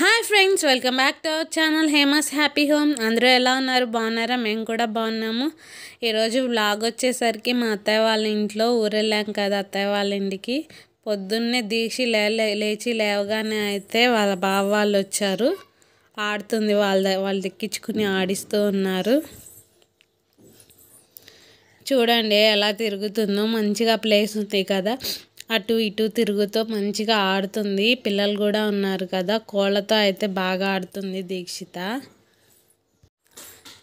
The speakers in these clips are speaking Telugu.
hi friends welcome back to our channel Hema's happy home అందరూ ఎలా ఉన్నారు బాగున్నారా మేము కూడా బాగున్నాము ఈరోజు బ్లాగ్ వచ్చేసరికి మా అత్తయ్య వాళ్ళ ఇంట్లో ఊరెళ్ళాం కదా అత్తయ్య వాళ్ళ ఇంటికి పొద్దున్నే దీక్షి లేచి లేవగానే అయితే వాళ్ళ బావ వాళ్ళు వచ్చారు ఆడుతుంది వాళ్ళ వాళ్ళు దిక్కించుకుని ఆడిస్తూ ఉన్నారు చూడండి ఎలా తిరుగుతుందో మంచిగా ప్లేస్ ఉంది కదా అటు ఇటు తిరుగుతూ మంచిగా ఆడుతుంది పిల్లలు కూడా ఉన్నారు కదా కోళ్ళతో అయితే బాగా ఆడుతుంది దీక్షిత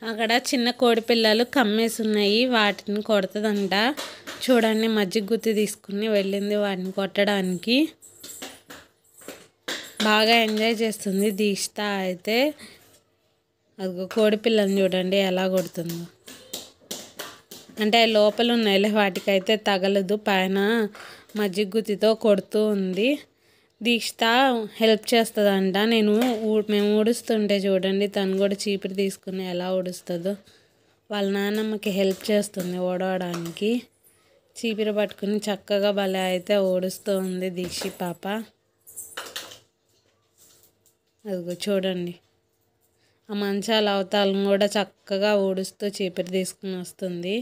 అక్కడ చిన్న కోడి పిల్లలు కమ్మేసి ఉన్నాయి వాటిని కొడుతుందంట చూడండి మజ్జిగ గుత్తి తీసుకుని వెళ్ళింది వాటిని కొట్టడానికి బాగా ఎంజాయ్ చేస్తుంది దీక్షిత అయితే అది కోడి పిల్లని చూడండి ఎలా కొడుతుందో అంటే లోపల ఉన్నాయి వాటికైతే తగలదు పైన మజ్జిగుతితో గుత్తితో కొడుతూ ఉంది దీక్షిత హెల్ప్ చేస్తుందంట నేను మేము ఊడుస్తుంటే చూడండి తను కూడా చీపిరి తీసుకుని ఎలా ఊడుస్తుందో వాళ్ళ నాన్నమ్మకి హెల్ప్ చేస్తుంది ఓడవడానికి చీపిరి పట్టుకుని చక్కగా భలే అయితే ఓడుస్తూ ఉంది దీక్షి పాప అదిగో చూడండి ఆ మంచాల అవతాలను కూడా చక్కగా ఊడుస్తూ చీపిరి తీసుకుని వస్తుంది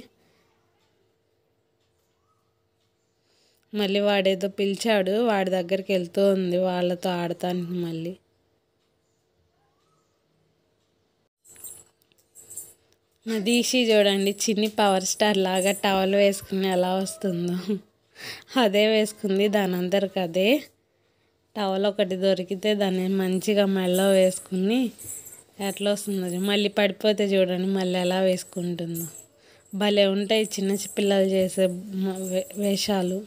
మళ్ళీ వాడేదో పిలిచాడు వాడి దగ్గరికి వెళ్తూ ఉంది వాళ్ళతో ఆడతానికి మళ్ళీ దీక్షి చూడండి చిన్ని పవర్ స్టార్ లాగా టవల్ వేసుకుని ఎలా వస్తుందో అదే వేసుకుంది దాని అందరికి అదే టవల్ ఒకటి దొరికితే దాన్ని మంచిగా మెల్లో వేసుకుని ఎట్లా వస్తుంది మళ్ళీ పడిపోతే చూడండి మళ్ళీ ఎలా వేసుకుంటుందో భలే ఉంటాయి చిన్న పిల్లలు చేసే వేషాలు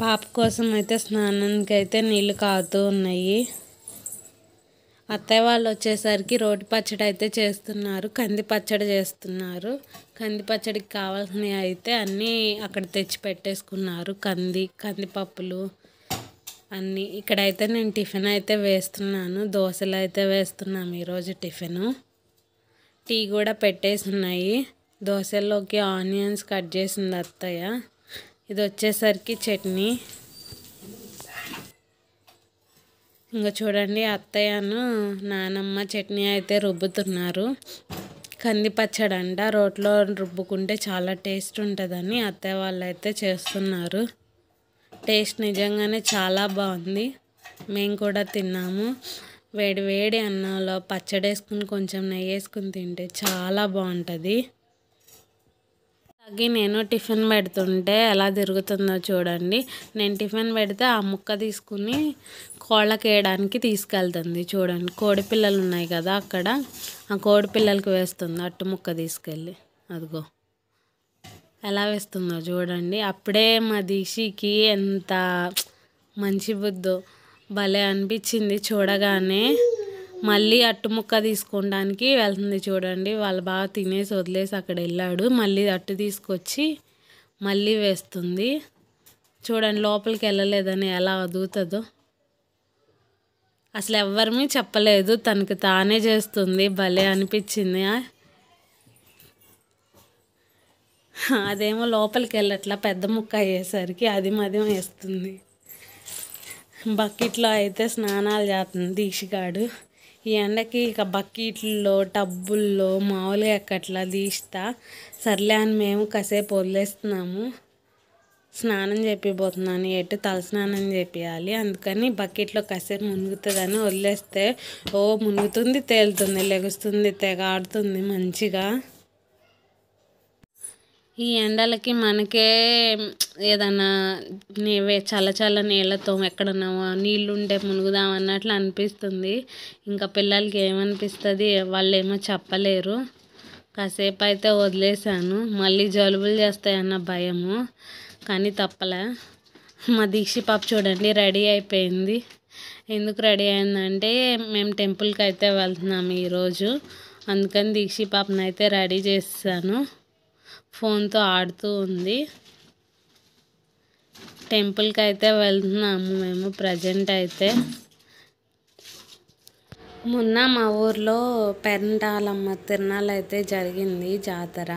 పాప కోసం అయితే స్నానానికి అయితే నీళ్ళు కాగుతూ ఉన్నాయి అత్తయ్య వాళ్ళు వచ్చేసరికి రోటి పచ్చడి అయితే చేస్తున్నారు కంది పచ్చడి చేస్తున్నారు కంది పచ్చడికి కావాల్సినవి అయితే అన్నీ అక్కడ తెచ్చి పెట్టేసుకున్నారు కంది కందిపప్పులు అన్నీ ఇక్కడైతే నేను టిఫిన్ అయితే వేస్తున్నాను దోశలు అయితే వేస్తున్నాము ఈరోజు టిఫిను టీ కూడా పెట్టేసి ఉన్నాయి దోశల్లోకి ఆనియన్స్ కట్ చేసింది అత్తయ్య ఇది వచ్చేసరికి చట్నీ ఇంకా చూడండి అత్తయ్యను నానమ్మ చట్నీ అయితే రుబ్బుతున్నారు కంది పచ్చడి అంట రోట్లో రుబ్బుకుంటే చాలా టేస్ట్ ఉంటుందని అత్తయ్య వాళ్ళు అయితే చేస్తున్నారు టేస్ట్ నిజంగానే చాలా బాగుంది మేము కూడా తిన్నాము వేడి వేడి అన్నంలో పచ్చడి వేసుకుని కొంచెం నెయ్యి వేసుకుని తింటే చాలా బాగుంటుంది అలాగే నేను టిఫిన్ పెడుతుంటే ఎలా తిరుగుతుందో చూడండి నేను టిఫిన్ పెడితే ఆ ముక్క తీసుకుని కోళ్ళకి వేయడానికి తీసుకెళ్తుంది చూడండి కోడి పిల్లలు ఉన్నాయి కదా అక్కడ ఆ కోడి పిల్లలకి వేస్తుంది అట్టు ముక్క తీసుకెళ్ళి అదిగో ఎలా వేస్తుందో చూడండి అప్పుడే మా దీక్షకి ఎంత మంచి బుద్ధు భలే అనిపించింది చూడగానే మళ్ళీ అట్టు ముక్క తీసుకోవడానికి వెళ్తుంది చూడండి వాళ్ళు బాగా తినేసి వదిలేసి అక్కడ వెళ్ళాడు మళ్ళీ అట్టు తీసుకొచ్చి మళ్ళీ వేస్తుంది చూడండి లోపలికి వెళ్ళలేదని ఎలా వదుగుతుందో అసలు ఎవరిమీ చెప్పలేదు తనకు తానే చేస్తుంది భలే అనిపించింది అదేమో లోపలికి వెళ్ళట్లా పెద్ద ముక్క అయ్యేసరికి అది మధ్యం వేస్తుంది బకెట్లో అయితే స్నానాలు చేస్తుంది దీక్షగాడు ఈ ఎండకి ఇక బకెట్లో టబ్బుల్లో మామూలుగా ఎక్కట్లా తీస్తా సర్లే అని మేము కాసేపు వదిలేస్తున్నాము స్నానం చెప్పిపోతున్నాను ఎటు తలస్నానం చేపియాలి అందుకని బకెట్లో కాసేపు మునుగుతుందని వదిలేస్తే ఓ మునుగుతుంది తేలుతుంది లెగుస్తుంది తెగ ఆడుతుంది మంచిగా ఈ ఎండలకి మనకే ఏదన్నా నీవే చల్ల చల్ల నీళ్ళతో ఎక్కడన్నా నీళ్ళుంటే మునుగుదాం అన్నట్లు అనిపిస్తుంది ఇంకా పిల్లలకి ఏమనిపిస్తుంది వాళ్ళు ఏమో చెప్పలేరు కాసేపు అయితే వదిలేశాను మళ్ళీ జలుబులు చేస్తాయన్న భయము కానీ తప్పలే మా దీక్ష పాప చూడండి రెడీ అయిపోయింది ఎందుకు రెడీ అయిందంటే మేము టెంపుల్కి అయితే వెళ్తున్నాము ఈరోజు అందుకని దీక్షి అయితే రెడీ చేస్తాను ఫోన్తో ఆడుతూ ఉంది టెంపుల్కి అయితే వెళ్తున్నాము మేము ప్రజెంట్ అయితే మొన్న మా ఊర్లో పెరంటాలమ్మ తిరణాలు అయితే జరిగింది జాతర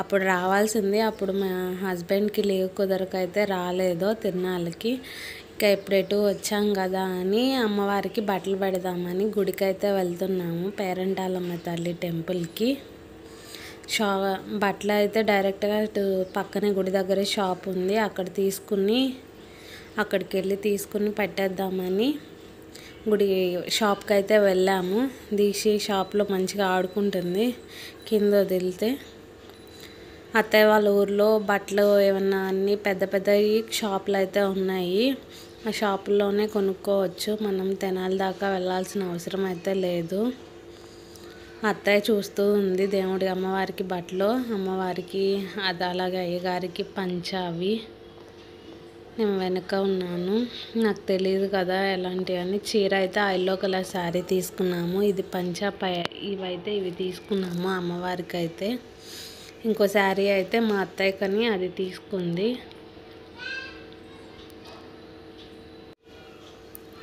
అప్పుడు రావాల్సింది అప్పుడు మా హస్బెండ్కి లీవ్ కుదరక అయితే రాలేదో తిరణాలకి ఇంకా ఎప్పుడెటు వచ్చాం కదా అని అమ్మవారికి బట్టలు పెడదామని గుడికి అయితే వెళ్తున్నాము పేరెంటాలమ్మ తల్లి టెంపుల్కి షా బట్టలు అయితే డైరెక్ట్గా ఇటు పక్కనే గుడి దగ్గరే షాప్ ఉంది అక్కడ తీసుకుని అక్కడికి వెళ్ళి తీసుకుని పెట్టేద్దామని గుడి షాప్కి అయితే వెళ్ళాము దీసి షాప్లో మంచిగా ఆడుకుంటుంది కింద వదిలితే అత్తయ్య వాళ్ళ ఊర్లో బట్టలు ఏమన్నా అన్నీ పెద్ద పెద్దవి షాపులు అయితే ఉన్నాయి ఆ షాపుల్లోనే కొనుక్కోవచ్చు మనం తెనాలి దాకా వెళ్ళాల్సిన అవసరం అయితే లేదు అత్తయ్య చూస్తూ ఉంది దేవుడి అమ్మవారికి బట్టలు అమ్మవారికి అది అలాగే అయ్యగారికి పంచ అవి నేను వెనక ఉన్నాను నాకు తెలియదు కదా ఎలాంటివి అని చీర అయితే ఎల్లో కలర్ శారీ తీసుకున్నాము ఇది పంచ పై ఇవైతే ఇవి తీసుకున్నాము అమ్మవారికి అయితే ఇంకో శారీ అయితే మా అత్తయ్య కానీ అది తీసుకుంది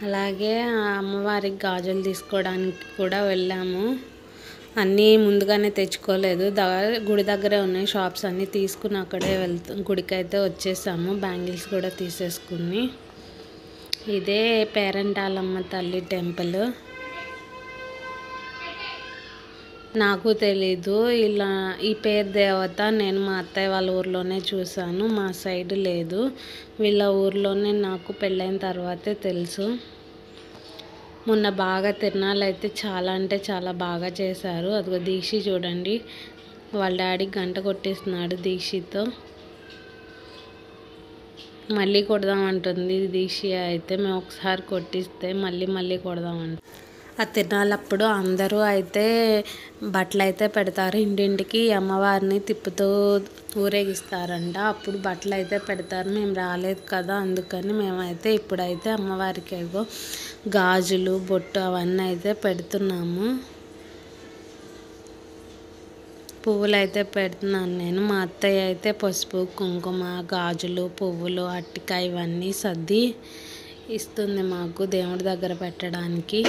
అలాగే అమ్మవారికి గాజులు తీసుకోవడానికి కూడా వెళ్ళాము అన్నీ ముందుగానే తెచ్చుకోలేదు ద గుడి దగ్గరే ఉన్నాయి షాప్స్ అన్నీ తీసుకుని అక్కడే వెళ్తూ గుడికైతే వచ్చేసాము బ్యాంగిల్స్ కూడా తీసేసుకుని ఇదే పేరంటాలమ్మ తల్లి టెంపుల్ నాకు తెలీదు ఇలా ఈ పేరు దేవత నేను మా అత్తయ్య వాళ్ళ ఊర్లోనే చూశాను మా సైడ్ లేదు వీళ్ళ ఊర్లోనే నాకు పెళ్ళైన తర్వాతే తెలుసు మొన్న బాగా తిరణాలు అయితే చాలా అంటే చాలా బాగా చేశారు అదిగో దీక్షి చూడండి వాళ్ళ డాడీ గంట కొట్టేస్తున్నాడు దీక్షితో మళ్ళీ కొడదామంటుంది దీక్ష అయితే మేము ఒకసారి కొట్టిస్తే మళ్ళీ మళ్ళీ కొడదామంటుంది ఆ తిరణాలప్పుడు అందరూ అయితే బట్టలు అయితే పెడతారు ఇంటింటికి అమ్మవారిని తిప్పుతూ ఊరేగిస్తారంట అప్పుడు బట్టలు అయితే పెడతారు మేము రాలేదు కదా అందుకని మేమైతే ఇప్పుడైతే అమ్మవారికి ఏవో గాజులు బొట్టు అవన్నీ అయితే పెడుతున్నాము పువ్వులు అయితే పెడుతున్నాను నేను మా అత్తయ్య అయితే పసుపు కుంకుమ గాజులు పువ్వులు అట్టిక ఇవన్నీ సర్ది ఇస్తుంది మాకు దేవుడి దగ్గర పెట్టడానికి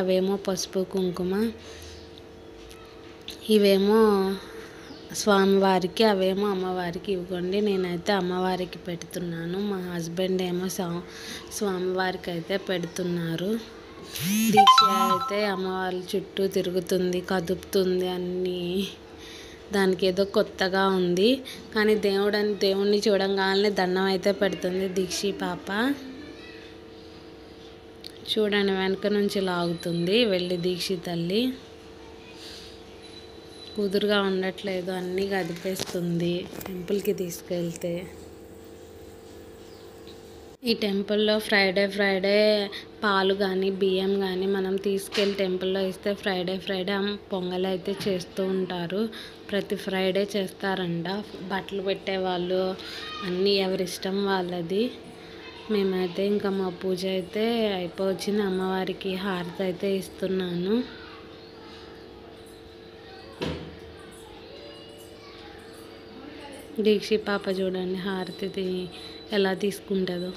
అవేమో పసుపు కుంకుమ ఇవేమో స్వామివారికి అవేమో అమ్మవారికి ఇవ్వండి నేనైతే అమ్మవారికి పెడుతున్నాను మా హస్బెండ్ ఏమో స్వా స్వామివారికి అయితే పెడుతున్నారు దీక్ష అయితే అమ్మవారి చుట్టూ తిరుగుతుంది కదుపుతుంది అన్నీ దానికి ఏదో కొత్తగా ఉంది కానీ దేవుడని దేవుణ్ణి చూడంగానే దండం అయితే పెడుతుంది దీక్షి పాప చూడండి వెనక నుంచి లాగుతుంది వెళ్ళి దీక్షి తల్లి కుదురుగా ఉండట్లేదు అన్నీ గదిపేస్తుంది టెంపుల్కి తీసుకెళ్తే ఈ టెంపుల్లో ఫ్రైడే ఫ్రైడే పాలు కానీ బియ్యం కానీ మనం తీసుకెళ్ళి టెంపుల్లో ఇస్తే ఫ్రైడే ఫ్రైడే పొంగల్ అయితే చేస్తూ ఉంటారు ప్రతి ఫ్రైడే చేస్తారంట బట్టలు పెట్టేవాళ్ళు అన్నీ ఎవరిష్టం వాళ్ళది మేమైతే ఇంకా మా పూజ అయితే అయిపోవచ్చింది అమ్మవారికి హారతి అయితే ఇస్తున్నాను దీక్షి పాప చూడండి హారతి ఎలా తీసుకుంటుందో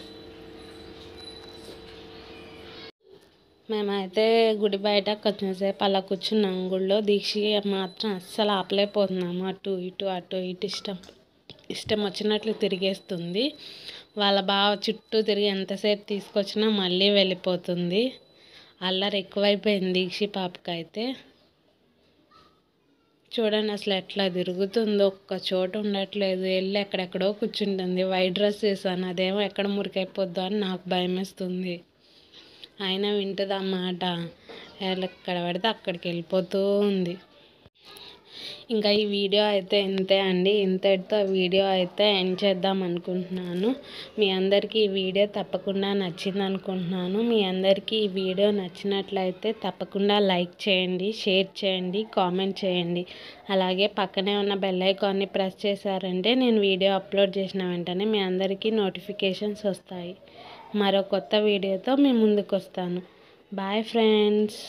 మేమైతే గుడి బయట కొంచెంసేపు అలా కూర్చున్నాం గుళ్ళో దీక్షి మాత్రం అస్సలు ఆపలేకపోతున్నాము అటు ఇటు అటు ఇటు ఇష్టం ఇష్టం వచ్చినట్లు తిరిగేస్తుంది వాళ్ళ బావ చుట్టూ తిరిగి ఎంతసేపు తీసుకొచ్చినా మళ్ళీ వెళ్ళిపోతుంది అల్లరి ఎక్కువైపోయింది దీక్షి పాపకైతే చూడండి అసలు ఎట్లా తిరుగుతుందో ఒక్క చోటు ఉండట్లేదు వెళ్ళి ఎక్కడెక్కడో కూర్చుంటుంది వైట్ డ్రెస్ వేసాను అదేమో ఎక్కడ మురికైపోద్దో అని నాకు భయం వేస్తుంది అయినా వింటుంది అన్నమాట ఎక్కడ పడితే అక్కడికి వెళ్ళిపోతూ ఉంది ఇంకా ఈ వీడియో అయితే ఇంతే అండి ఇంతటితో వీడియో అయితే ఎండ్ చేద్దాం అనుకుంటున్నాను మీ అందరికీ ఈ వీడియో తప్పకుండా నచ్చింది అనుకుంటున్నాను మీ అందరికీ ఈ వీడియో నచ్చినట్లయితే తప్పకుండా లైక్ చేయండి షేర్ చేయండి కామెంట్ చేయండి అలాగే పక్కనే ఉన్న బెల్లైకాన్ని ప్రెస్ చేశారంటే నేను వీడియో అప్లోడ్ చేసిన వెంటనే మీ అందరికీ నోటిఫికేషన్స్ వస్తాయి మరో కొత్త వీడియోతో మీ ముందుకు వస్తాను బాయ్ ఫ్రెండ్స్